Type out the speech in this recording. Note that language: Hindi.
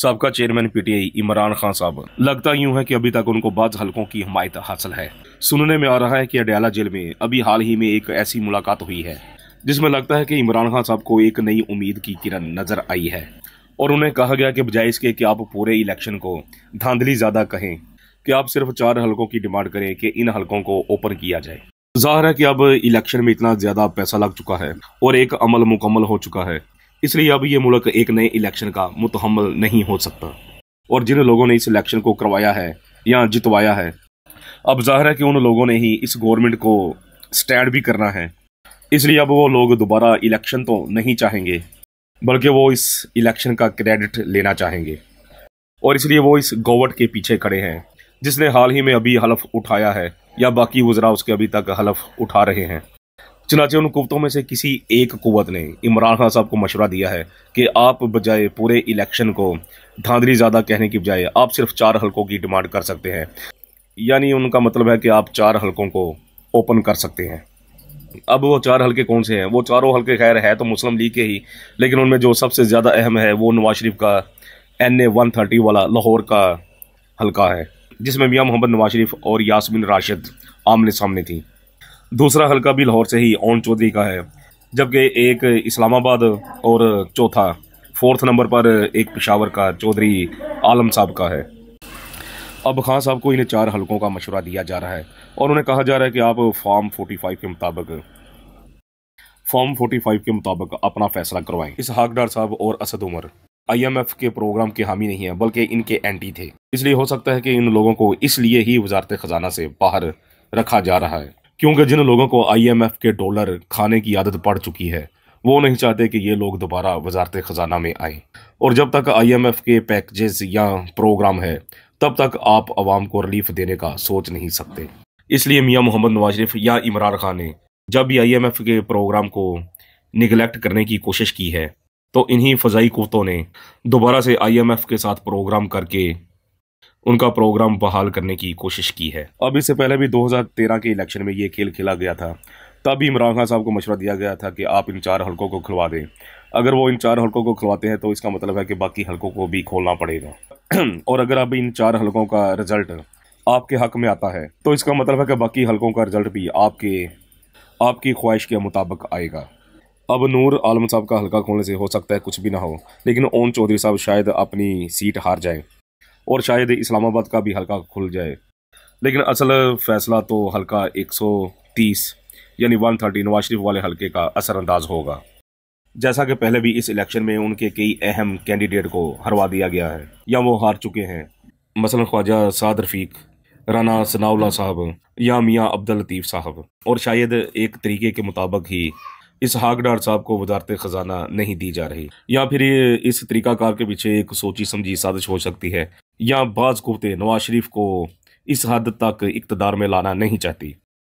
सबका चेयरमैन पीटीआई इमरान खान साहब लगता यूं है कि अभी तक उनको बाद हलकों की हमायत हासिल है सुनने में आ रहा है कि अडयाला जेल में अभी हाल ही में एक ऐसी मुलाकात हुई है जिसमें लगता है कि इमरान खान साहब को एक नई उम्मीद की किरण नजर आई है और उन्हें कहा गया कि बजाय इसके कि आप पूरे इलेक्शन को धांधली ज़्यादा कहें कि आप सिर्फ चार हलकों की डिमांड करें कि इन हलकों को ओपन किया जाए जाहिर है कि अब इलेक्शन में इतना ज़्यादा पैसा लग चुका है और एक अमल मुकम्मल हो चुका है इसलिए अब ये मुल्क एक नए इलेक्शन का मुतहमल नहीं हो सकता और जिन लोगों ने इस इलेक्शन को करवाया है या जितवाया है अब जाहिर है कि उन लोगों ने ही इस गवर्नमेंट को स्टैंड भी करना है इसलिए अब वो लोग दोबारा इलेक्शन तो नहीं चाहेंगे बल्कि वो इस इलेक्शन का क्रेडिट लेना चाहेंगे और इसलिए वो इस गोवट के पीछे खड़े हैं जिसने हाल ही में अभी हलफ उठाया है या बाकी वजरा उसके अभी तक हलफ उठा रहे हैं चनाचे उन कुतों में से किसी एक कुत ने इमरान खान साहब को मशवरा दिया है कि आप बजाय पूरे इलेक्शन को धांधली ज़्यादा कहने की बजाय आप सिर्फ चार हलकों की डिमांड कर सकते हैं यानी उनका मतलब है कि आप चार हलकों को ओपन कर सकते हैं अब वो चार हलके कौन से हैं वो चारों हलके खैर है तो मुस्लिम लीग के ही लेकिन उनमें जो सबसे ज़्यादा अहम है वो नवाज शरीफ का एन ए वन थर्टी वाला लाहौर का हलका है जिसमें मियाँ मोहम्मद नवाज शरीफ और यासमिन राशिद आमने सामने थी दूसरा हलका भी लाहौर से ही ओन चौधरी का है जबकि एक इस्लामाबाद और चौथा फोर्थ नंबर पर एक पिशावर का चौधरी आलम साहब का है अब खान साहब को इन्हें चार हलकों का मशवरा दिया जा रहा है और उन्हें कहा जा रहा है कि आप फॉर्म 45 के मुताबिक फॉर्म 45 के मुताबिक अपना फैसला करवाएं इस हाकडार साहब और असद उमर आईएमएफ के प्रोग्राम के हामी नहीं है बल्कि इनके एंटी थे इसलिए हो सकता है कि इन लोगों को इसलिए ही वजारत ख़जाना से बाहर रखा जा रहा है क्योंकि जिन लोगों को आईएमएफ के डॉलर खाने की आदत पड़ चुकी है वो नहीं चाहते कि ये लोग दोबारा वजारत ख़जाना में आए और जब तक आईएमएफ के पैकेजेस या प्रोग्राम है तब तक आप आवाम को रिलीफ देने का सोच नहीं सकते इसलिए मियाँ मोहम्मद नवाज शरीफ या इमरान खान ने जब भी एफ़ के प्रोग्राम को निगलेक्ट करने की कोशिश की है तो इन्हीं फ़जाई कुतों ने दोबारा से आईएमएफ के साथ प्रोग्राम करके उनका प्रोग्राम बहाल करने की कोशिश की है अब इससे पहले भी 2013 के इलेक्शन में ये खेल खेला गया था तब इमरान खान साहब को मशवरा दिया गया था कि आप इन चार हलकों को खुलवा दें अगर वो इन चार हलकों को खुलवाते हैं तो इसका मतलब है कि बाकी हलकों को भी खोलना पड़ेगा और अगर अब इन चार हलकों का रिजल्ट आपके हक में आता है तो इसका मतलब है कि बाकी हलकों का रिजल्ट भी आपके आपकी ख्वाहिश के मुताबिक आएगा अब नूर आलम साहब का हल्का खोलने से हो सकता है कुछ भी ना हो लेकिन ओम चौधरी साहब शायद अपनी सीट हार जाएं और शायद इस्लामाबाद का भी हल्का खुल जाए लेकिन असल फैसला तो हल्का 130 यानी 130 नवाज शरीफ वाले हल्के का असरअंदाज होगा जैसा कि पहले भी इस इलेक्शन में उनके कई अहम कैंडिडेट को हरवा दिया गया है या वो हार चुके हैं मसल ख्वाजा साद रफीक राना सनाउल्ला साहब या मियाँ अब्दुल लतीफ़ साहब और शायद एक तरीके के मुताबिक ही इस हाकडार साहब को वजारत ख़जाना नहीं दी जा रही या फिर इस तरीकाकार के पीछे एक सोची समझी साजिश हो सकती है या बाज़ कुतें नवाज शरीफ को इस हद तक इकतदार में लाना नहीं चाहती